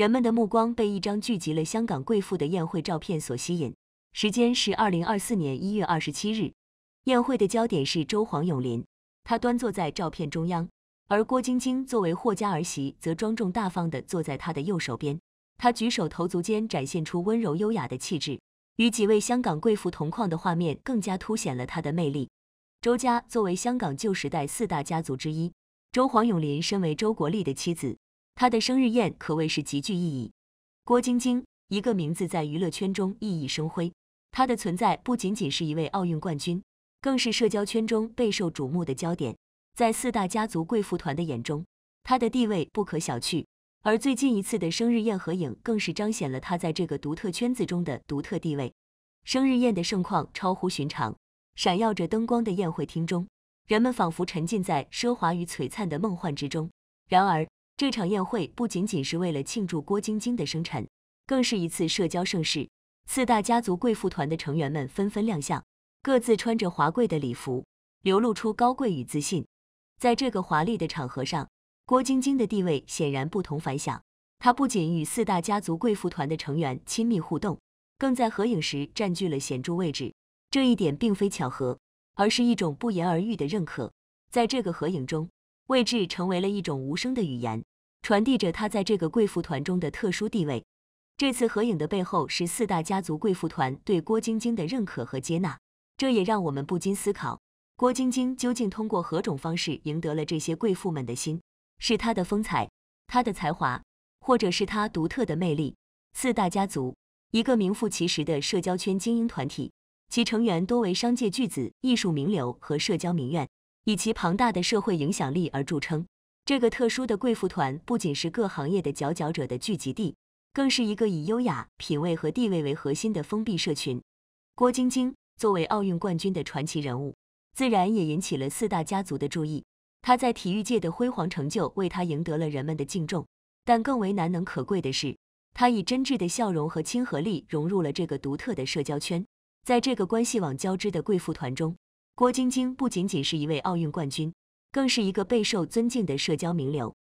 人们的目光被一张聚集了香港贵妇的宴会照片所吸引，时间是二零二四年一月二十七日。宴会的焦点是周黄永林，他端坐在照片中央，而郭晶晶作为霍家儿媳，则庄重大方地坐在他的右手边。他举手投足间展现出温柔优雅的气质，与几位香港贵妇同框的画面更加凸显了他的魅力。周家作为香港旧时代四大家族之一，周黄永林身为周国立的妻子。她的生日宴可谓是极具意义。郭晶晶，一个名字在娱乐圈中熠熠生辉。她的存在不仅仅是一位奥运冠军，更是社交圈中备受瞩目的焦点。在四大家族贵妇团的眼中，她的地位不可小觑。而最近一次的生日宴合影，更是彰显了她在这个独特圈子中的独特地位。生日宴的盛况超乎寻常，闪耀着灯光的宴会厅中，人们仿佛沉浸在奢华与璀璨的梦幻之中。然而，这场宴会不仅仅是为了庆祝郭晶晶的生辰，更是一次社交盛事。四大家族贵妇团的成员们纷纷亮相，各自穿着华贵的礼服，流露出高贵与自信。在这个华丽的场合上，郭晶晶的地位显然不同凡响。她不仅与四大家族贵妇团的成员亲密互动，更在合影时占据了显著位置。这一点并非巧合，而是一种不言而喻的认可。在这个合影中，位置成为了一种无声的语言。传递着他在这个贵妇团中的特殊地位。这次合影的背后是四大家族贵妇团对郭晶晶的认可和接纳，这也让我们不禁思考：郭晶晶究竟通过何种方式赢得了这些贵妇们的心？是她的风采、她的才华，或者是她独特的魅力？四大家族，一个名副其实的社交圈精英团体，其成员多为商界巨子、艺术名流和社交名媛，以其庞大的社会影响力而著称。这个特殊的贵妇团不仅是各行业的佼佼者的聚集地，更是一个以优雅、品味和地位为核心的封闭社群。郭晶晶作为奥运冠军的传奇人物，自然也引起了四大家族的注意。她在体育界的辉煌成就为她赢得了人们的敬重，但更为难能可贵的是，她以真挚的笑容和亲和力融入了这个独特的社交圈。在这个关系网交织的贵妇团中，郭晶晶不仅仅是一位奥运冠军。更是一个备受尊敬的社交名流。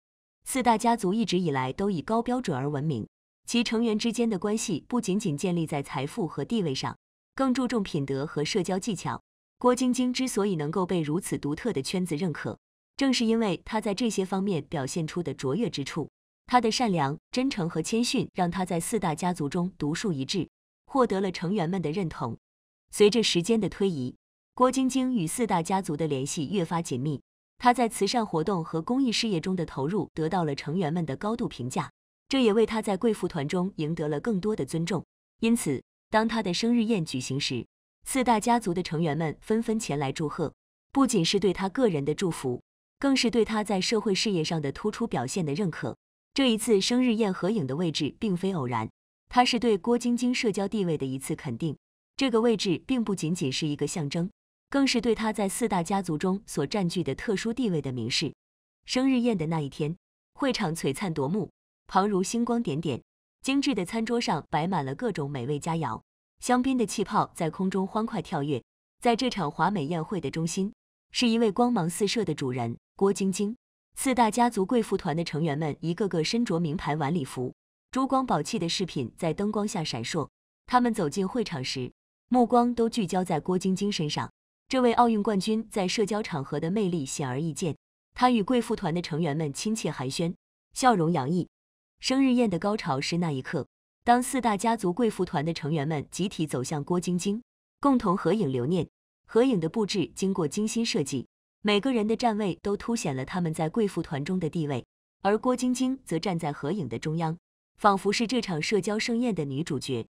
四大家族一直以来都以高标准而闻名，其成员之间的关系不仅仅建立在财富和地位上，更注重品德和社交技巧。郭晶晶之所以能够被如此独特的圈子认可，正是因为她在这些方面表现出的卓越之处。她的善良、真诚和谦逊，让她在四大家族中独树一帜，获得了成员们的认同。随着时间的推移，郭晶晶与四大家族的联系越发紧密。他在慈善活动和公益事业中的投入得到了成员们的高度评价，这也为他在贵妇团中赢得了更多的尊重。因此，当他的生日宴举行时，四大家族的成员们纷纷前来祝贺，不仅是对他个人的祝福，更是对他在社会事业上的突出表现的认可。这一次生日宴合影的位置并非偶然，他是对郭晶晶社交地位的一次肯定。这个位置并不仅仅是一个象征。更是对他在四大家族中所占据的特殊地位的明示。生日宴的那一天，会场璀璨夺目，旁如星光点点，精致的餐桌上摆满了各种美味佳肴，香槟的气泡在空中欢快跳跃。在这场华美宴会的中心，是一位光芒四射的主人——郭晶晶。四大家族贵妇团的成员们一个个身着名牌晚礼服，珠光宝气的饰品在灯光下闪烁。他们走进会场时，目光都聚焦在郭晶晶身上。这位奥运冠军在社交场合的魅力显而易见，他与贵妇团的成员们亲切寒暄，笑容洋溢。生日宴的高潮是那一刻，当四大家族贵妇团的成员们集体走向郭晶晶，共同合影留念。合影的布置经过精心设计，每个人的站位都凸显了他们在贵妇团中的地位，而郭晶晶则站在合影的中央，仿佛是这场社交盛宴的女主角。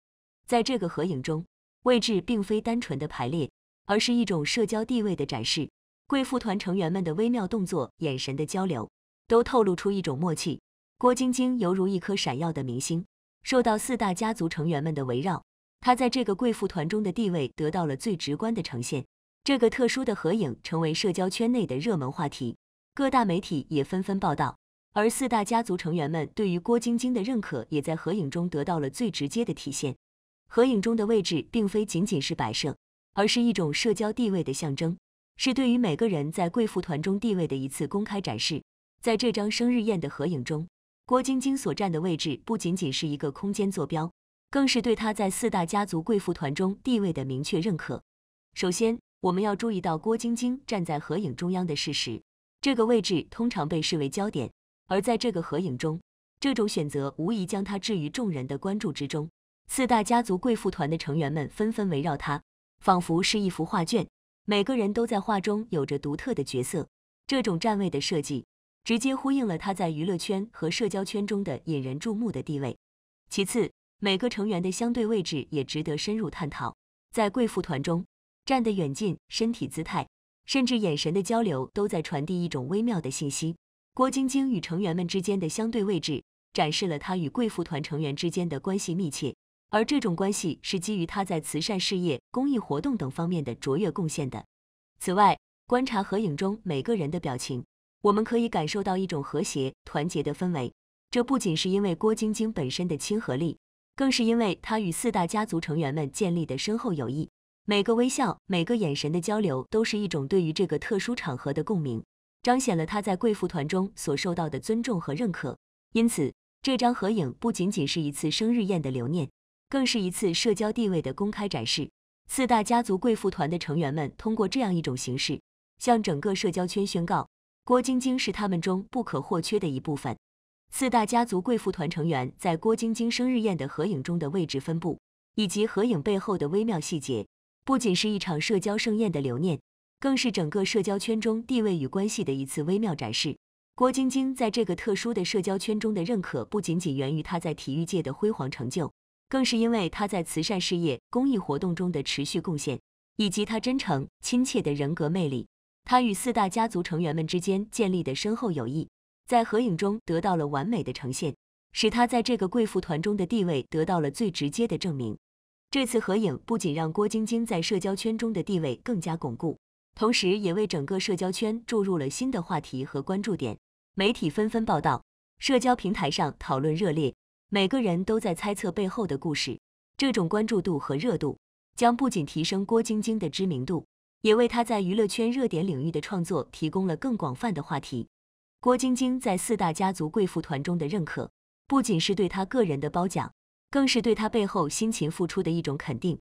在这个合影中，位置并非单纯的排列。而是一种社交地位的展示，贵妇团成员们的微妙动作、眼神的交流，都透露出一种默契。郭晶晶犹如一颗闪耀的明星，受到四大家族成员们的围绕，她在这个贵妇团中的地位得到了最直观的呈现。这个特殊的合影成为社交圈内的热门话题，各大媒体也纷纷报道。而四大家族成员们对于郭晶晶的认可，也在合影中得到了最直接的体现。合影中的位置，并非仅仅是摆设。而是一种社交地位的象征，是对于每个人在贵妇团中地位的一次公开展示。在这张生日宴的合影中，郭晶晶所占的位置不仅仅是一个空间坐标，更是对她在四大家族贵妇团中地位的明确认可。首先，我们要注意到郭晶晶站在合影中央的事实。这个位置通常被视为焦点，而在这个合影中，这种选择无疑将她置于众人的关注之中。四大家族贵妇团的成员们纷纷围绕她。仿佛是一幅画卷，每个人都在画中有着独特的角色。这种站位的设计，直接呼应了他在娱乐圈和社交圈中的引人注目的地位。其次，每个成员的相对位置也值得深入探讨。在贵妇团中，站得远近、身体姿态，甚至眼神的交流，都在传递一种微妙的信息。郭晶晶与成员们之间的相对位置，展示了她与贵妇团成员之间的关系密切。而这种关系是基于他在慈善事业、公益活动等方面的卓越贡献的。此外，观察合影中每个人的表情，我们可以感受到一种和谐团结的氛围。这不仅是因为郭晶晶本身的亲和力，更是因为她与四大家族成员们建立的深厚友谊。每个微笑、每个眼神的交流，都是一种对于这个特殊场合的共鸣，彰显了她在贵妇团中所受到的尊重和认可。因此，这张合影不仅仅是一次生日宴的留念。更是一次社交地位的公开展示。四大家族贵妇团的成员们通过这样一种形式，向整个社交圈宣告，郭晶晶是他们中不可或缺的一部分。四大家族贵妇团成员在郭晶晶生日宴的合影中的位置分布，以及合影背后的微妙细节，不仅是一场社交盛宴的留念，更是整个社交圈中地位与关系的一次微妙展示。郭晶晶在这个特殊的社交圈中的认可，不仅仅源于她在体育界的辉煌成就。更是因为他在慈善事业、公益活动中的持续贡献，以及他真诚、亲切的人格魅力，他与四大家族成员们之间建立的深厚友谊，在合影中得到了完美的呈现，使他在这个贵妇团中的地位得到了最直接的证明。这次合影不仅让郭晶晶在社交圈中的地位更加巩固，同时也为整个社交圈注入了新的话题和关注点。媒体纷纷报道，社交平台上讨论热烈。每个人都在猜测背后的故事，这种关注度和热度将不仅提升郭晶晶的知名度，也为她在娱乐圈热点领域的创作提供了更广泛的话题。郭晶晶在四大家族贵妇团中的认可，不仅是对她个人的褒奖，更是对她背后辛勤付出的一种肯定。